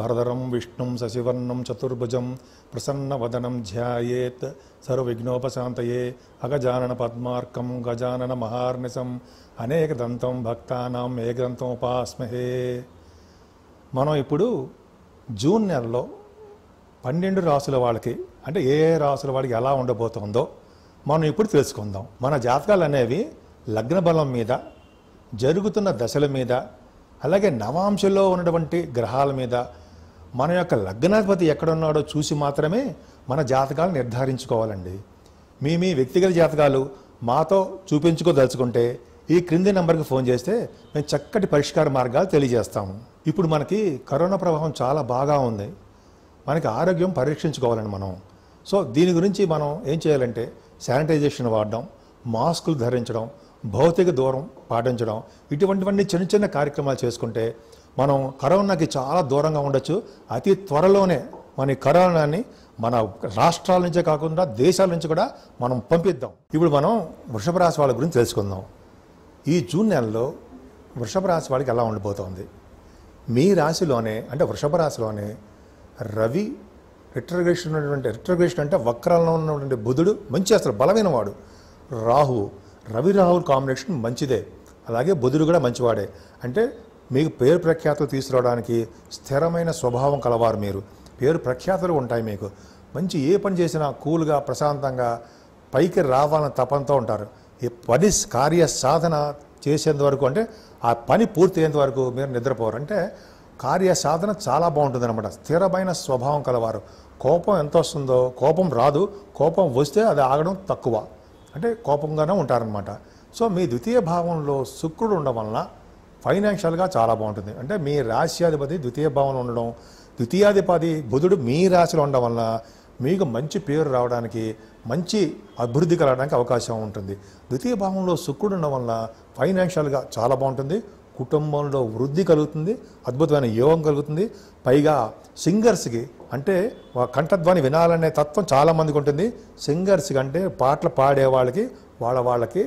భరధరం విష్ణుం శశివర్ణం చతుర్భుజం ప్రసన్నవదనం ధ్యాయేత్ సర్వవిఘ్నోపశాంతయే అగజానన పద్మార్కం గజానన మహార్నిసం భక్తానం భక్తానాం గ్రంథం ఉపాస్మహే మనం ఇప్పుడు జూన్ నెలలో పన్నెండు రాసుల వాళ్ళకి అంటే ఏ ఏ రాసుల వాళ్ళకి ఎలా ఉండబోతుందో మనం ఇప్పుడు తెలుసుకుందాం మన జాతకాలు అనేవి లగ్న బలం మీద జరుగుతున్న దశల మీద అలాగే నవాంశలో ఉన్నటువంటి గ్రహాల మీద మన యొక్క లగ్నాధిపతి ఎక్కడున్నాడో చూసి మాత్రమే మన జాతకాలు నిర్ధారించుకోవాలండి మీ మీ వ్యక్తిగత జాతకాలు మాతో చూపించుకోదలుచుకుంటే ఈ క్రింది నెంబర్కి ఫోన్ చేస్తే మేము చక్కటి పరిష్కార మార్గాలు తెలియజేస్తాము ఇప్పుడు మనకి కరోనా ప్రభావం చాలా బాగా ఉంది మనకి ఆరోగ్యం పరీక్షించుకోవాలండి మనం సో దీని గురించి మనం ఏం చేయాలంటే శానిటైజేషన్ వాడడం మాస్కులు ధరించడం భౌతిక దూరం పాటించడం ఇటువంటివన్నీ చిన్న చిన్న కార్యక్రమాలు చేసుకుంటే మనం కరోనాకి చాలా దూరంగా ఉండొచ్చు అతి త్వరలోనే మన కరోనాని మన రాష్ట్రాల నుంచే కాకుండా దేశాల నుంచి కూడా మనం పంపిద్దాం ఇప్పుడు మనం వృషభ రాశి వాళ్ళ గురించి తెలుసుకుందాం ఈ జూన్ నెలలో వృషభ రాశి వాళ్ళకి ఎలా ఉండిపోతుంది మీ రాశిలోనే అంటే వృషభ రాశిలోనే రవి రిట్రగ్రేషన్ ఉన్నటువంటి రిట్రగ్రేషన్ అంటే వక్రాల్లో ఉన్నటువంటి బుధుడు మంచి అసలు బలమైన వాడు రాహు రవి రాహుల్ కాంబినేషన్ మంచిదే అలాగే బుధుడు కూడా మంచివాడే అంటే మీకు పేరు ప్రఖ్యాతులు తీసుకురావడానికి స్థిరమైన స్వభావం కలవారు మీరు పేరు ప్రఖ్యాతులు ఉంటాయి మీకు మంచి ఏ పని చేసినా కూల్గా ప్రశాంతంగా పైకి రావాలని తపంతో ఉంటారు ఈ పని కార్య సాధన చేసేంత వరకు అంటే ఆ పని పూర్తయ్యేంత వరకు మీరు నిద్రపోరు అంటే కార్య సాధన చాలా బాగుంటుంది అనమాట స్థిరమైన స్వభావం కలవారు కోపం ఎంత వస్తుందో కోపం రాదు కోపం వస్తే అది ఆగడం తక్కువ అంటే కోపంగానే ఉంటారనమాట సో మీ ద్వితీయ భావంలో శుక్రుడు ఉండడం వలన ఫైనాన్షియల్గా చాలా బాగుంటుంది అంటే మీ రాశ్యాధిపతి ద్వితీయ భావన ఉండడం ద్వితీయాధిపతి బుధుడు మీ రాశిలో ఉండడం వలన మీకు మంచి పేరు రావడానికి మంచి అభివృద్ధి కలగడానికి అవకాశం ఉంటుంది ద్వితీయ భావంలో శుక్రుడు ఉండడం వలన ఫైనాన్షియల్గా చాలా బాగుంటుంది కుటుంబంలో వృద్ధి కలుగుతుంది అద్భుతమైన యోగం కలుగుతుంది పైగా సింగర్స్కి అంటే కంఠధ్వని వినాలనే తత్వం చాలామందికి ఉంటుంది సింగర్స్కి అంటే పాటలు పాడే వాళ్ళకి వాళ్ళ వాళ్ళకి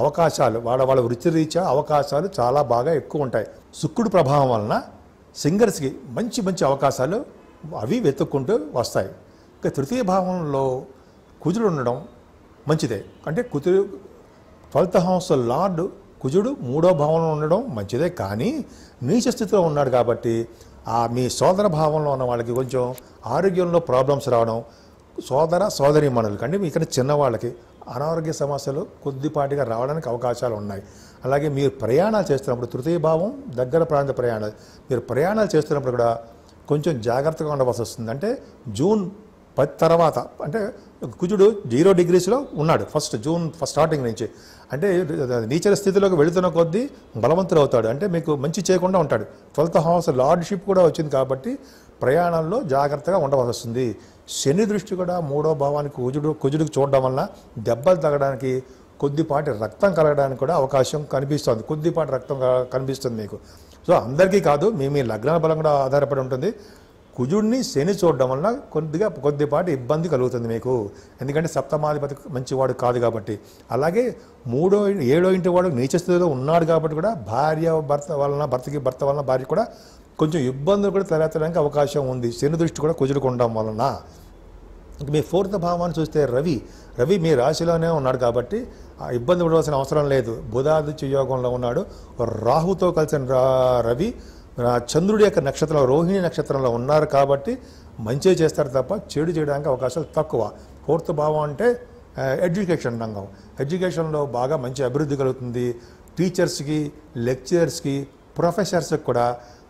అవకాశాలు వాళ్ళ వాళ్ళ వృత్తిరీత్యా అవకాశాలు చాలా బాగా ఎక్కువ ఉంటాయి శుక్రుడు ప్రభావం వలన సింగర్స్కి మంచి మంచి అవకాశాలు అవి వెతుక్కుంటూ వస్తాయి ఇంకా తృతీయ భావంలో కుజుడు ఉండడం మంచిదే అంటే కుతు ట్వెల్త్ హౌస్ లార్డు కుజుడు మూడో భావంలో ఉండడం మంచిదే కానీ నీచ స్థితిలో ఉన్నాడు కాబట్టి ఆ మీ సోదర భావంలో ఉన్న వాళ్ళకి కొంచెం ఆరోగ్యంలో ప్రాబ్లమ్స్ రావడం సోదర సోదరి మనులకు కానీ ఇక్కడ చిన్నవాళ్ళకి అనారోగ్య సమస్యలు కొద్దిపాటిగా రావడానికి అవకాశాలు ఉన్నాయి అలాగే మీరు ప్రయాణాలు చేస్తున్నప్పుడు తృతీయ భావం దగ్గర ప్రాంత ప్రయాణాలు మీరు ప్రయాణాలు చేస్తున్నప్పుడు కూడా కొంచెం జాగ్రత్తగా ఉండవలసి వస్తుంది అంటే జూన్ పది తర్వాత అంటే కుజుడు జీరో డిగ్రీస్లో ఉన్నాడు ఫస్ట్ జూన్ ఫస్ట్ స్టార్టింగ్ నుంచి అంటే నీచర స్థితిలోకి వెళుతున్న కొద్దీ బలవంతుడు అవుతాడు అంటే మీకు మంచి చేయకుండా ఉంటాడు ట్వెల్త్ హౌస్ లార్డ్షిప్ కూడా వచ్చింది కాబట్టి ప్రయాణంలో జాగ్రత్తగా ఉండవలసి వస్తుంది శని దృష్టి కూడా మూడో భావానికి కుజుడు కుజుడికి చూడడం వల్ల దెబ్బలు తగ్గడానికి కొద్దిపాటి రక్తం కలగడానికి కూడా అవకాశం కనిపిస్తుంది కొద్దిపాటి రక్తం కనిపిస్తుంది మీకు సో అందరికీ కాదు మీ మీ లగ్నాల బలం కూడా ఆధారపడి ఉంటుంది కుజుడిని శని చూడడం వలన కొద్దిగా కొద్దిపాటి ఇబ్బంది కలుగుతుంది మీకు ఎందుకంటే సప్తమాధిపతి మంచివాడు కాదు కాబట్టి అలాగే మూడో ఏడో ఇంటి వాడు నీచస్థితిలో ఉన్నాడు కాబట్టి కూడా భార్య భర్త వలన భర్తకి భర్త వలన భార్య కూడా కొంచెం ఇబ్బందులు కూడా తలెత్తడానికి అవకాశం ఉంది శని దృష్టి కూడా కుజుడికి ఉండడం వలన మీ ఫోర్త్ భావాన్ని చూస్తే రవి రవి మీ రాశిలోనే ఉన్నాడు కాబట్టి ఆ ఇబ్బంది పడవలసిన అవసరం లేదు బుధాదిత్య యోగంలో ఉన్నాడు రాహుతో కలిసిన రవి చంద్రుడి యొక్క నక్షత్రంలో రోహిణి నక్షత్రంలో ఉన్నారు కాబట్టి మంచి చేస్తారు తప్ప చెడు చేయడానికి అవకాశాలు తక్కువ ఫోర్త్ భావం అంటే ఎడ్యుకేషన్ రంగం ఎడ్యుకేషన్లో బాగా మంచి అభివృద్ధి కలుగుతుంది టీచర్స్కి లెక్చరర్స్కి ప్రొఫెసర్స్కి కూడా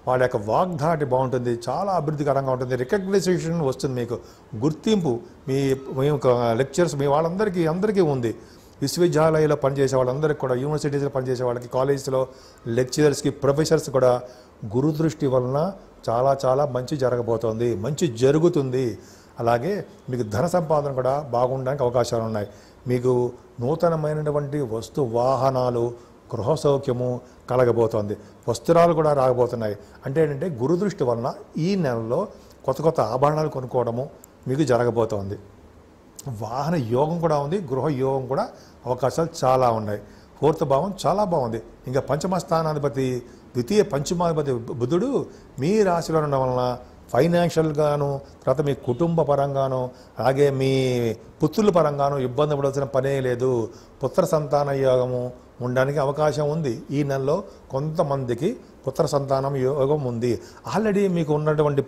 వాళ్ళ యొక్క వాగ్దాటి బాగుంటుంది చాలా అభివృద్ధికరంగా ఉంటుంది రికగ్నైజేషన్ వస్తుంది మీకు గుర్తింపు మీ మేము లెక్చర్స్ మీ వాళ్ళందరికీ అందరికీ ఉంది విశ్వవిద్యాలయాల్లో పనిచేసే వాళ్ళందరికీ కూడా యూనివర్సిటీస్లో పనిచేసే వాళ్ళకి కాలేజెస్లో లెక్చరర్స్కి ప్రొఫెసర్స్ కూడా గురుదృష్టి వలన చాలా చాలా మంచి జరగబోతోంది మంచి జరుగుతుంది అలాగే మీకు ధన సంపాదన కూడా బాగుండడానికి అవకాశాలు ఉన్నాయి మీకు నూతనమైనటువంటి వస్తు వాహనాలు గృహ సౌఖ్యము కలగబోతోంది వస్త్రాలు కూడా రాకపోతున్నాయి అంటే ఏంటంటే గురుదృష్టి వలన ఈ నెలలో కొత్త కొత్త ఆభరణాలు కొనుక్కోవడము మీకు జరగబోతోంది వాహన యోగం కూడా ఉంది గృహ యోగం కూడా అవకాశాలు చాలా ఉన్నాయి ఫోర్త్ భావం చాలా బాగుంది ఇంకా పంచమ స్థానాధిపతి ద్వితీయ పంచమాధిపతి బుధుడు మీ రాశిలో ఉండడం వలన ఫైనాన్షియల్గాను తర్వాత మీ కుటుంబ పరంగాను అలాగే మీ పుత్రుల పరంగాను ఇబ్బంది పడాల్సిన పనే లేదు పుత్ర సంతాన యోగము ఉండడానికి అవకాశం ఉంది ఈ నెలలో కొంతమందికి పుత్ర సంతానం యోగం ఉంది ఆల్రెడీ మీకు ఉన్నటువంటి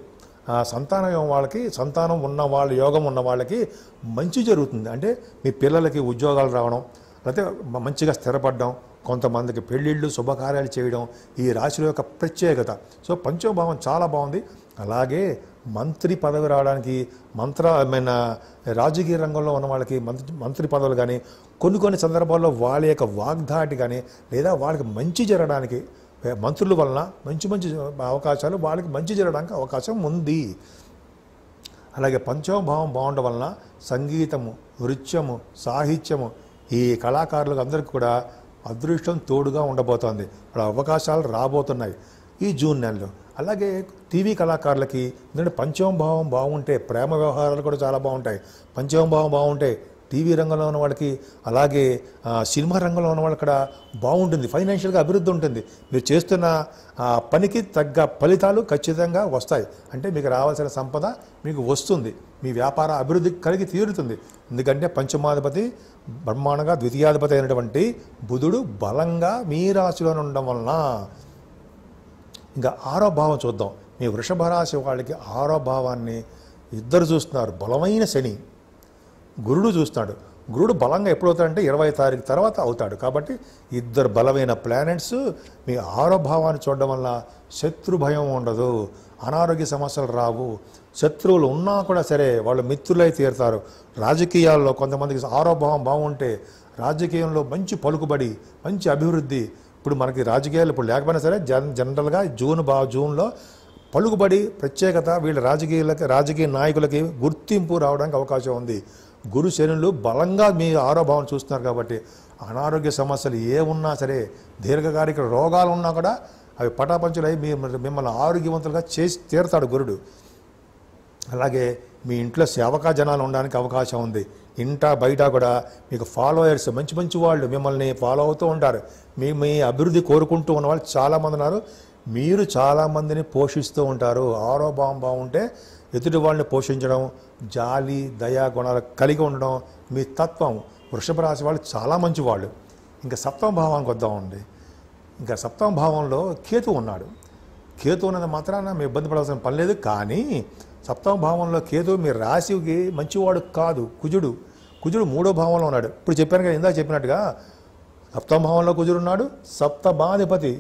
సంతాన వాళ్ళకి సంతానం ఉన్న వాళ్ళ యోగం ఉన్న వాళ్ళకి మంచి జరుగుతుంది అంటే మీ పిల్లలకి ఉద్యోగాలు రావడం లేకపోతే మంచిగా స్థిరపడడం కొంతమందికి పెళ్ళిళ్ళు శుభకార్యాలు చేయడం ఈ రాశుల యొక్క ప్రత్యేకత సో పంచమభావం చాలా బాగుంది అలాగే మంత్రి పదవి రావడానికి మంత్ర మన రాజకీయ రంగంలో ఉన్న వాళ్ళకి మంత్రి మంత్రి పదవులు కానీ కొన్ని కొన్ని సందర్భాల్లో వాళ్ళ యొక్క వాగ్దాటి కానీ లేదా వాళ్ళకి మంచి జరగడానికి మంత్రుల వలన మంచి మంచి అవకాశాలు వాళ్ళకి మంచి జరగడానికి అవకాశం ఉంది అలాగే పంచమభావం బాగుండడం వలన సంగీతము నృత్యము సాహిత్యము ఈ కళాకారులకు అందరికీ కూడా అదృష్టం తోడుగా ఉండబోతోంది వాళ్ళ అవకాశాలు రాబోతున్నాయి ఈ జూన్ నెలలో అలాగే టీవీ కళాకారులకి ఎందుకంటే పంచమభావం బాగుంటే ప్రేమ వ్యవహారాలు కూడా చాలా బాగుంటాయి పంచమభావం బాగుంటే టీవీ రంగంలో ఉన్న వాళ్ళకి అలాగే సినిమా రంగంలో ఉన్న వాళ్ళు కూడా బాగుంటుంది ఫైనాన్షియల్గా అభివృద్ధి ఉంటుంది మీరు చేస్తున్న పనికి తగ్గ ఫలితాలు ఖచ్చితంగా వస్తాయి అంటే మీకు రావాల్సిన సంపద మీకు వస్తుంది మీ వ్యాపార అభివృద్ధి కలిగి తీరుతుంది ఎందుకంటే పంచమాధిపతి బ్రహ్మాండంగా ద్వితీయాధిపతి అయినటువంటి బుధుడు బలంగా మీ రాశిలో ఉండడం వలన ఇంకా ఆరో భావం చూద్దాం మీ వృషభ రాశి వాళ్ళకి ఆరో భావాన్ని ఇద్దరు చూస్తున్నారు బలమైన శని గురుడు చూస్తాడు గురుడు బలంగా ఎప్పుడవుతాడంటే ఇరవై తారీఖు తర్వాత అవుతాడు కాబట్టి ఇద్దరు బలమైన ప్లానెట్స్ మీ ఆరోభావాన్ని చూడడం వల్ల శత్రు భయం ఉండదు అనారోగ్య సమస్యలు రావు శత్రువులు ఉన్నా కూడా సరే వాళ్ళు మిత్రులై తీరుతారు రాజకీయాల్లో కొంతమందికి ఆరోభావం బాగుంటే రాజకీయంలో మంచి పలుకుబడి మంచి అభివృద్ధి ఇప్పుడు మనకి రాజకీయాలు ఇప్పుడు లేకపోయినా సరే జన్ జనరల్గా జూన్ బా జూన్లో పలుకుబడి ప్రత్యేకత వీళ్ళ రాజకీయాలకి రాజకీయ నాయకులకి గుర్తింపు రావడానికి అవకాశం ఉంది గురు శనులు బలంగా మీ ఆరోభావం చూస్తున్నారు కాబట్టి అనారోగ్య సమస్యలు ఏ ఉన్నా సరే దీర్ఘకాలిక రోగాలు ఉన్నా కూడా అవి పటాపంచులై మీ మిమ్మల్ని ఆరోగ్యవంతులుగా చేసి తీరుతాడు గురుడు అలాగే మీ ఇంట్లో సేవకా జనాలు ఉండడానికి అవకాశం ఉంది ఇంట బయట కూడా మీకు ఫాలోయర్స్ మంచి మంచి వాళ్ళు మిమ్మల్ని ఫాలో అవుతూ ఉంటారు మీ మీ అభివృద్ధి కోరుకుంటూ ఉన్న వాళ్ళు చాలామంది ఉన్నారు మీరు చాలామందిని పోషిస్తూ ఉంటారు ఆరో బాగుంటే ఎదుటి వాళ్ళని పోషించడం జాలి దయా గుణాలు కలిగి ఉండడం మీ తత్వం వృషభ రాశి వాళ్ళు చాలా వాళ్ళు ఇంకా సప్తమ భావానికి వద్దామండి ఇంకా సప్తమ భావంలో కేతు ఉన్నాడు కేతు ఉన్నది మాత్రాన మీ ఇబ్బంది పడాల్సిన పని లేదు కానీ సప్తమ భావంలో కేతు మీ రాశికి మంచివాడు కాదు కుజుడు కుజుడు మూడో భావంలో ఉన్నాడు ఇప్పుడు చెప్పాను కదా ఇందాక చెప్పినట్టుగా సప్తమ భావంలో ఉన్నాడు సప్తమాధిపతి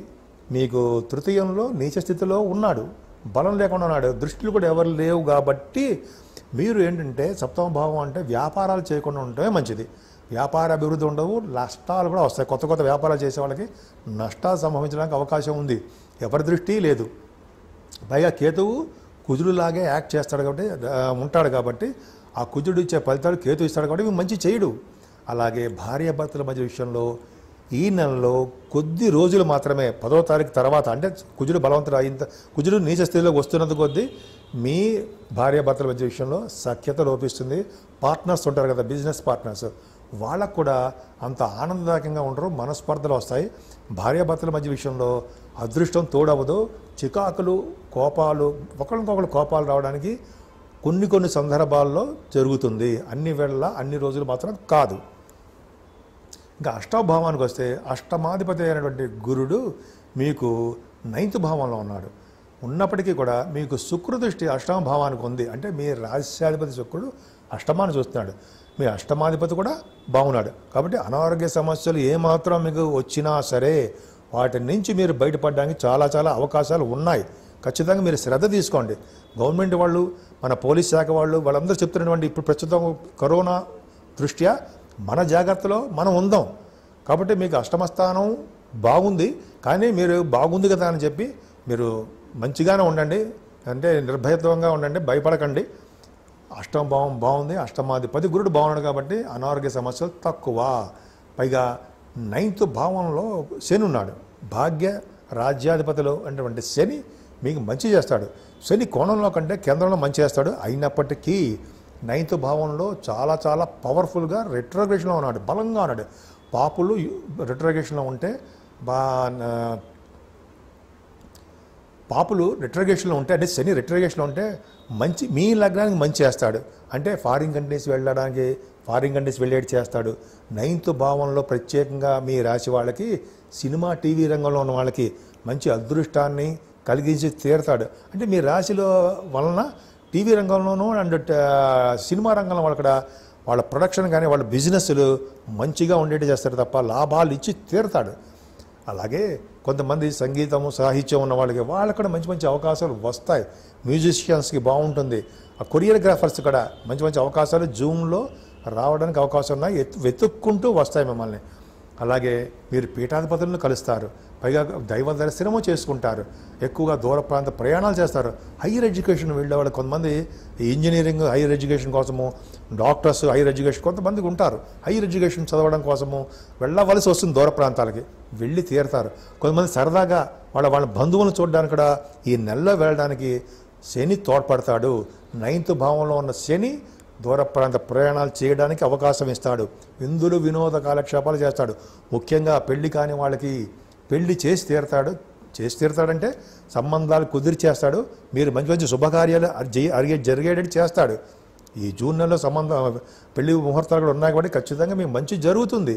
మీకు తృతీయంలో నీచ స్థితిలో ఉన్నాడు బలం లేకుండా ఉన్నాడు దృష్టిలు కూడా ఎవరు లేవు కాబట్టి మీరు ఏంటంటే సప్తమ భావం అంటే వ్యాపారాలు చేయకుండా ఉంటే మంచిది వ్యాపార అభివృద్ధి ఉండవు నష్టాలు కూడా వస్తాయి కొత్త కొత్త వ్యాపారాలు చేసే వాళ్ళకి నష్టాలు సంభవించడానికి అవకాశం ఉంది ఎవరి దృష్టి లేదు పైగా కేతువు కుజుడులాగే యాక్ట్ చేస్తాడు కాబట్టి ఉంటాడు కాబట్టి ఆ కుజుడు ఇచ్చే ఫలితాలు కేతు ఇస్తాడు కాబట్టి మంచి చేయడు అలాగే భార్యాభర్తల మధ్య విషయంలో ఈ నెలలో కొద్ది రోజులు మాత్రమే పదో తారీఖు తర్వాత అంటే కుజుడు బలవంతుడు అయిన కుజుడు నీచ స్థితిలోకి వస్తున్నది కొద్దీ మీ భార్యాభర్తల మధ్య విషయంలో సఖ్యత లోపిస్తుంది పార్ట్నర్స్ ఉంటారు కదా బిజినెస్ పార్ట్నర్స్ వాళ్ళకు కూడా అంత ఆనందదాయకంగా ఉండరు మనస్పర్ధలు వస్తాయి భార్యాభర్తల మధ్య విషయంలో అదృష్టం తోడవదు చికాకులు కోపాలు ఒకరికొకరు కోపాలు రావడానికి కొన్ని కొన్ని సందర్భాల్లో జరుగుతుంది అన్ని వేళ అన్ని రోజులు మాత్రం కాదు ఇంకా అష్టభావానికి వస్తే అష్టమాధిపతి అయినటువంటి గురుడు మీకు నైన్త్ భావంలో ఉన్నాడు ఉన్నప్పటికీ కూడా మీకు దృష్టి అష్టమ భావానికి ఉంది అంటే మీ రాజ్యాధిపతి శుక్రుడు అష్టమాన్ని చూస్తున్నాడు మీ అష్టమాధిపతి కూడా బాగున్నాడు కాబట్టి అనారోగ్య సమస్యలు ఏమాత్రం మీకు వచ్చినా సరే వాటి నుంచి మీరు బయటపడడానికి చాలా చాలా అవకాశాలు ఉన్నాయి ఖచ్చితంగా మీరు శ్రద్ధ తీసుకోండి గవర్నమెంట్ వాళ్ళు మన పోలీస్ శాఖ వాళ్ళు వాళ్ళందరూ చెప్తున్నటువంటి ఇప్పుడు ప్రస్తుతం కరోనా దృష్ట్యా మన జాగ్రత్తలో మనం ఉందాం కాబట్టి మీకు అష్టమస్థానం బాగుంది కానీ మీరు బాగుంది కదా అని చెప్పి మీరు మంచిగానే ఉండండి అంటే నిర్భయత్వంగా ఉండండి భయపడకండి అష్టమ భావం బాగుంది అష్టమాధిపతి గురుడు బాగున్నాడు కాబట్టి అనారోగ్య సమస్యలు తక్కువ పైగా నైన్త్ భావంలో శని ఉన్నాడు భాగ్య రాజ్యాధిపతిలో అటువంటి శని మీకు మంచి చేస్తాడు శని కోణంలో కంటే కేంద్రంలో మంచి చేస్తాడు అయినప్పటికీ నైన్త్ భావంలో చాలా చాలా పవర్ఫుల్గా రిట్రగ్రేషన్లో ఉన్నాడు బలంగా ఉన్నాడు పాపులు రిట్రగ్రేషన్లో ఉంటే బా పాపులు రిట్రగేషన్లో ఉంటే అంటే శని రిట్రగేషన్లో ఉంటే మంచి మీ లగ్నానికి మంచి చేస్తాడు అంటే ఫారిన్ కంట్రీస్ వెళ్ళడానికి ఫారిన్ కంట్రీస్ వెళ్ళేటి చేస్తాడు నైన్త్ భావంలో ప్రత్యేకంగా మీ రాశి వాళ్ళకి సినిమా టీవీ రంగంలో ఉన్న వాళ్ళకి మంచి అదృష్టాన్ని కలిగించి తీరతాడు అంటే మీ రాశిలో వలన టీవీ రంగంలోనూ అండ్ సినిమా రంగంలో అక్కడ వాళ్ళ ప్రొడక్షన్ కానీ వాళ్ళ బిజినెస్లు మంచిగా ఉండేట్టు చేస్తారు తప్ప లాభాలు ఇచ్చి తీరతాడు అలాగే కొంతమంది సంగీతము సాహిత్యం ఉన్న వాళ్ళకి వాళ్ళు కూడా మంచి మంచి అవకాశాలు వస్తాయి మ్యూజిషియన్స్కి బాగుంటుంది ఆ కొరియోగ్రాఫర్స్ కూడా మంచి మంచి అవకాశాలు జూమ్లో రావడానికి అవకాశం ఉన్నాయి వెతుక్కుంటూ వస్తాయి మిమ్మల్ని అలాగే మీరు పీఠాధిపతులను కలుస్తారు పైగా దైవ దర్శనము చేసుకుంటారు ఎక్కువగా దూర ప్రాంత ప్రయాణాలు చేస్తారు హైయర్ ఎడ్యుకేషన్ వెళ్ళే వాళ్ళు కొంతమంది ఇంజనీరింగ్ హైయర్ ఎడ్యుకేషన్ కోసము డాక్టర్స్ హైయర్ ఎడ్యుకేషన్ కొంతమందికి ఉంటారు హైయర్ ఎడ్యుకేషన్ చదవడం కోసము వెళ్ళవలసి వస్తుంది దూర ప్రాంతాలకి వెళ్ళి తీరతారు కొంతమంది సరదాగా వాళ్ళ వాళ్ళ బంధువులను చూడడానికి కూడా ఈ నెలలో వెళ్ళడానికి శని తోడ్పడతాడు నైన్త్ భావంలో ఉన్న శని దూర ప్రాంత ప్రయాణాలు చేయడానికి అవకాశం ఇస్తాడు ఇందులో వినోద కాలక్షేపాలు చేస్తాడు ముఖ్యంగా పెళ్లి కాని వాళ్ళకి పెళ్లి చేసి తీరతాడు చేసి తీరతాడంటే సంబంధాలు కుదిరి చేస్తాడు మీరు మంచి మంచి శుభకార్యాలు అరిగే జరిగేటట్టు చేస్తాడు ఈ జూన్ నెలలో సంబంధం పెళ్లి ముహూర్తాలు కూడా ఉన్నాయి కాబట్టి ఖచ్చితంగా మీకు మంచి జరుగుతుంది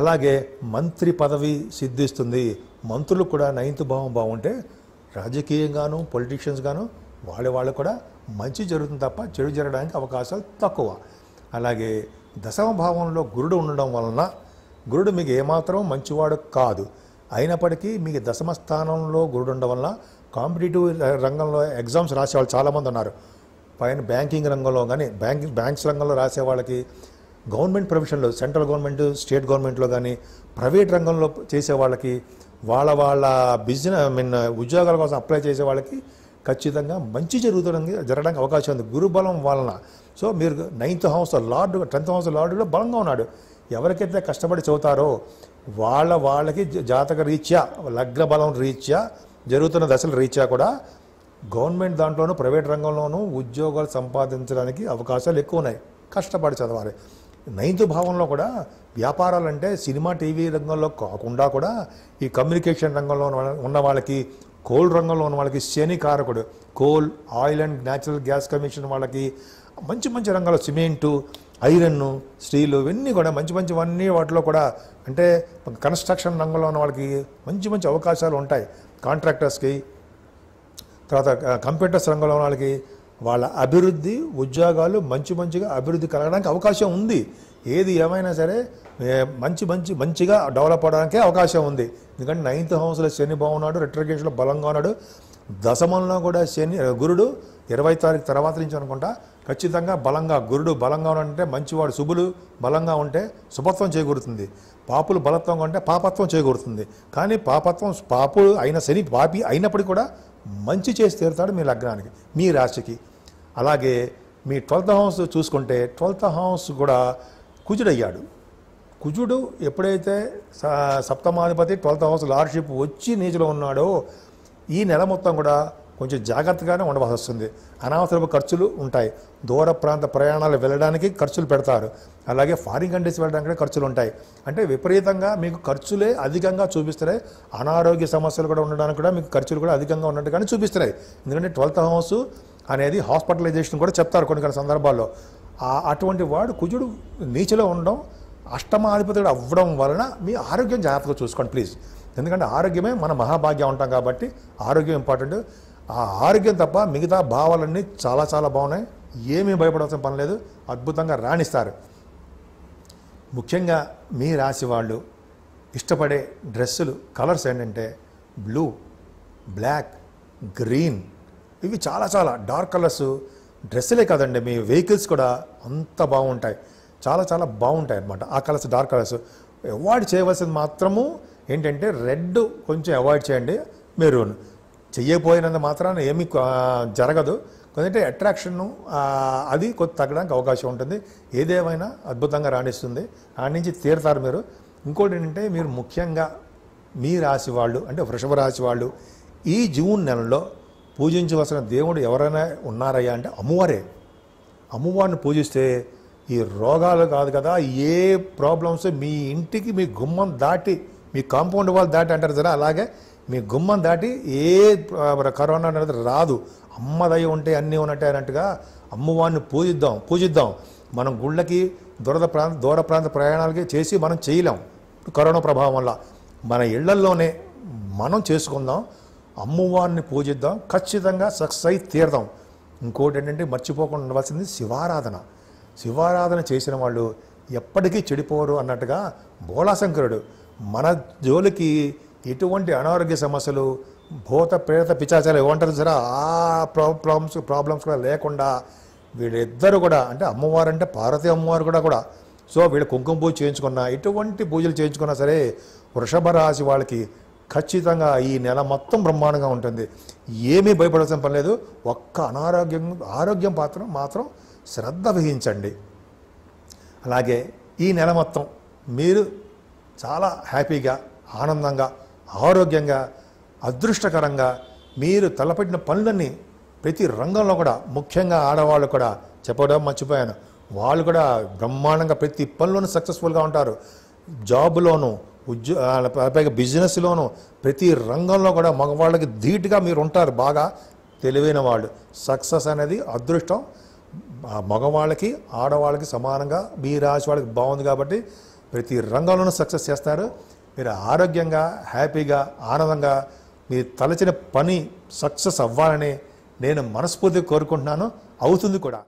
అలాగే మంత్రి పదవి సిద్ధిస్తుంది మంత్రులు కూడా నైన్త్ భావం బాగుంటే రాజకీయంగాను పొలిటీషియన్స్గాను వాళ్ళ వాళ్ళు కూడా మంచి జరుగుతుంది తప్ప చెడు జరగడానికి అవకాశాలు తక్కువ అలాగే దశమ భావంలో గురుడు ఉండడం వలన గురుడు మీకు ఏమాత్రం మంచివాడు కాదు అయినప్పటికీ మీకు దశమ స్థానంలో గురుడు ఉండడం వల్ల కాంపిటేటివ్ రంగంలో ఎగ్జామ్స్ రాసేవాళ్ళు చాలామంది ఉన్నారు పైన బ్యాంకింగ్ రంగంలో కానీ బ్యాంకింగ్ బ్యాంక్స్ రంగంలో రాసే వాళ్ళకి గవర్నమెంట్ ప్రొఫెషన్లో సెంట్రల్ గవర్నమెంట్ స్టేట్ గవర్నమెంట్లో కానీ ప్రైవేట్ రంగంలో చేసే వాళ్ళకి వాళ్ళ వాళ్ళ బిజినెస్ మీన్ ఉద్యోగాల కోసం అప్లై చేసే వాళ్ళకి ఖచ్చితంగా మంచి జరుగుతుంది జరగడానికి అవకాశం ఉంది గురుబలం వలన సో మీరు ninth house lord tenth house లార్డులో బలంగా ఉన్నాడు ఎవరికైతే కష్టపడి చదువుతారో వాళ్ళ వాళ్ళకి జాతక రీత్యా లగ్న బలం రీత్యా జరుగుతున్న దశల రీత్యా కూడా గవర్నమెంట్ దాంట్లోనూ ప్రైవేట్ రంగంలోనూ ఉద్యోగాలు సంపాదించడానికి అవకాశాలు ఎక్కువ ఉన్నాయి కష్టపడి చదవాలి నైన్త్ భావంలో కూడా వ్యాపారాలంటే సినిమా టీవీ రంగంలో కాకుండా కూడా ఈ కమ్యూనికేషన్ రంగంలో ఉన్న వాళ్ళకి కోల్ రంగంలో ఉన్న వాళ్ళకి శని కారకుడు coal oil and natural gas commission వాళ్ళకి మంచి మంచి రంగాల సిమెంటు ఐరన్ స్టీలు ఇవన్నీ కూడా మంచి మంచివన్నీ వాటిలో కూడా అంటే కన్స్ట్రక్షన్ రంగంలో ఉన్న వాళ్ళకి మంచి మంచి అవకాశాలు ఉంటాయి కాంట్రాక్టర్స్కి తర్వాత కంప్యూటర్స్ రంగంలో ఉన్న వాళ్ళకి వాళ్ళ అభివృద్ధి ఉద్యోగాలు మంచి మంచిగా అభివృద్ధి కలగడానికి అవకాశం ఉంది ఏది ఏమైనా సరే మంచి మంచి మంచిగా డెవలప్ అవడానికే అవకాశం ఉంది ఎందుకంటే నైన్త్ హౌస్లో శని బాగున్నాడు రిట్రగేషన్లో బలంగా ఉన్నాడు దశమంలో కూడా శని గురుడు ఇరవై తారీఖు తర్వాత నుంచి అనుకుంటా ఖచ్చితంగా బలంగా గురుడు బలంగా ఉంటే మంచివాడు శుభులు బలంగా ఉంటే శుభత్వం చేకూరుతుంది పాపులు బలత్వంగా ఉంటే పాపత్వం చేకూరుతుంది కానీ పాపత్వం పాపులు అయిన శని పాపి అయినప్పటికీ కూడా మంచి చేసి తీరుతాడు మీ లగ్నానికి మీ రాశికి అలాగే మీ ట్వెల్త్ హౌస్ చూసుకుంటే ట్వెల్త్ హౌస్ కూడా కుజుడయ్యాడు కుజుడు ఎప్పుడైతే సప్తమాధిపతి ట్వెల్త్ హౌస్ లార్డ్షిప్ వచ్చి నీచులో ఉన్నాడో ఈ నెల మొత్తం కూడా కొంచెం జాగ్రత్తగానే ఉండవలసి వస్తుంది అనవసరపు ఖర్చులు ఉంటాయి దూర ప్రాంత ప్రయాణాలు వెళ్ళడానికి ఖర్చులు పెడతారు అలాగే ఫారిన్ కంట్రీస్ వెళ్ళడానికి ఖర్చులు ఉంటాయి అంటే విపరీతంగా మీకు ఖర్చులే అధికంగా చూపిస్తున్నాయి అనారోగ్య సమస్యలు కూడా ఉండడానికి కూడా మీకు ఖర్చులు కూడా అధికంగా ఉన్నట్టుగానే చూపిస్తున్నాయి ఎందుకంటే ట్వెల్త్ హౌస్ అనేది హాస్పిటలైజేషన్ కూడా చెప్తారు కొన్ని కొన్ని సందర్భాల్లో అటువంటి వాడు కుజుడు నీచలో ఉండడం అష్టమాధిపతుడు అవ్వడం వలన మీ ఆరోగ్యం జాగ్రత్తగా చూసుకోండి ప్లీజ్ ఎందుకంటే ఆరోగ్యమే మన మహాభాగ్యం ఉంటాం కాబట్టి ఆరోగ్యం ఇంపార్టెంట్ ఆ ఆరోగ్యం తప్ప మిగతా భావాలన్నీ చాలా చాలా బాగున్నాయి ఏమీ భయపడాల్సిన పని లేదు అద్భుతంగా రాణిస్తారు ముఖ్యంగా మీ రాశి వాళ్ళు ఇష్టపడే డ్రెస్సులు కలర్స్ ఏంటంటే బ్లూ బ్లాక్ గ్రీన్ ఇవి చాలా చాలా డార్క్ కలర్స్ డ్రెస్సులే కాదండి మీ వెహికల్స్ కూడా అంత బాగుంటాయి చాలా చాలా బాగుంటాయి అనమాట ఆ కలర్స్ డార్క్ కలర్స్ అవాయిడ్ చేయవలసింది మాత్రము ఏంటంటే రెడ్ కొంచెం అవాయిడ్ చేయండి మెరూన్ చెయ్యకపోయినంత మాత్రాన ఏమీ జరగదు కొంచెంటే అట్రాక్షన్ను అది కొద్ది తగ్గడానికి అవకాశం ఉంటుంది ఏదేమైనా అద్భుతంగా రాణిస్తుంది ఆడి నుంచి తీరుతారు మీరు ఇంకోటి ఏంటంటే మీరు ముఖ్యంగా మీ రాశి వాళ్ళు అంటే వృషభ రాశి వాళ్ళు ఈ జూన్ నెలలో పూజించవలసిన దేవుడు ఎవరైనా ఉన్నారయ్యా అంటే అమ్మవారే అమ్మవారిని పూజిస్తే ఈ రోగాలు కాదు కదా ఏ ప్రాబ్లమ్స్ మీ ఇంటికి మీ గుమ్మం దాటి మీ కాంపౌండ్ వాళ్ళు దాటి అంటారు కదా అలాగే మీ గుమ్మం దాటి ఏ కరోనా అనేది రాదు అమ్మదయ ఉంటే అన్నీ ఉన్నట్టే అన్నట్టుగా అమ్మవారిని పూజిద్దాం పూజిద్దాం మనం గుళ్ళకి దూరద ప్రాంత దూర ప్రాంత ప్రయాణాలకి చేసి మనం చేయలేం కరోనా ప్రభావం వల్ల మన ఇళ్లల్లోనే మనం చేసుకుందాం అమ్మవారిని పూజిద్దాం ఖచ్చితంగా సక్సెస్ అయి తీరదాం ఇంకోటి ఏంటంటే మర్చిపోకుండా ఉండవలసింది శివారాధన శివారాధన చేసిన వాళ్ళు ఎప్పటికీ చెడిపోరు అన్నట్టుగా బోళాశంకరుడు మన జోలికి ఎటువంటి అనారోగ్య సమస్యలు భూత ప్రేత పిచాచాలు ఏమంటారు సరే ఆ ప్రాబ్లమ్స్ ప్రాబ్లమ్స్ కూడా లేకుండా వీళ్ళిద్దరూ కూడా అంటే అమ్మవారు అంటే పార్వతి అమ్మవారు కూడా కూడా సో వీళ్ళు కుంకుమ పూజ చేయించుకున్నా ఎటువంటి పూజలు చేయించుకున్నా సరే వృషభ రాశి వాళ్ళకి ఖచ్చితంగా ఈ నెల మొత్తం బ్రహ్మాండంగా ఉంటుంది ఏమీ భయపడాల్సిన పని లేదు ఒక్క అనారోగ్యం ఆరోగ్యం పాత్రం మాత్రం శ్రద్ధ వహించండి అలాగే ఈ నెల మొత్తం మీరు చాలా హ్యాపీగా ఆనందంగా ఆరోగ్యంగా అదృష్టకరంగా మీరు తలపెట్టిన పనులన్నీ ప్రతి రంగంలో కూడా ముఖ్యంగా ఆడవాళ్ళు కూడా చెప్పడం మర్చిపోయాను వాళ్ళు కూడా బ్రహ్మాండంగా ప్రతి పనిలోనూ సక్సెస్ఫుల్గా ఉంటారు జాబ్లోను ఉద్యో పైగా బిజినెస్లోను ప్రతి రంగంలో కూడా మగవాళ్ళకి ధీటుగా మీరు ఉంటారు బాగా తెలివైన వాళ్ళు సక్సెస్ అనేది అదృష్టం మగవాళ్ళకి ఆడవాళ్ళకి సమానంగా మీ రాశి వాళ్ళకి బాగుంది కాబట్టి ప్రతి రంగంలోనూ సక్సెస్ చేస్తారు మీరు ఆరోగ్యంగా హ్యాపీగా ఆనందంగా మీరు తలచిన పని సక్సెస్ అవ్వాలని నేను మనస్ఫూర్తిగా కోరుకుంటున్నాను అవుతుంది కూడా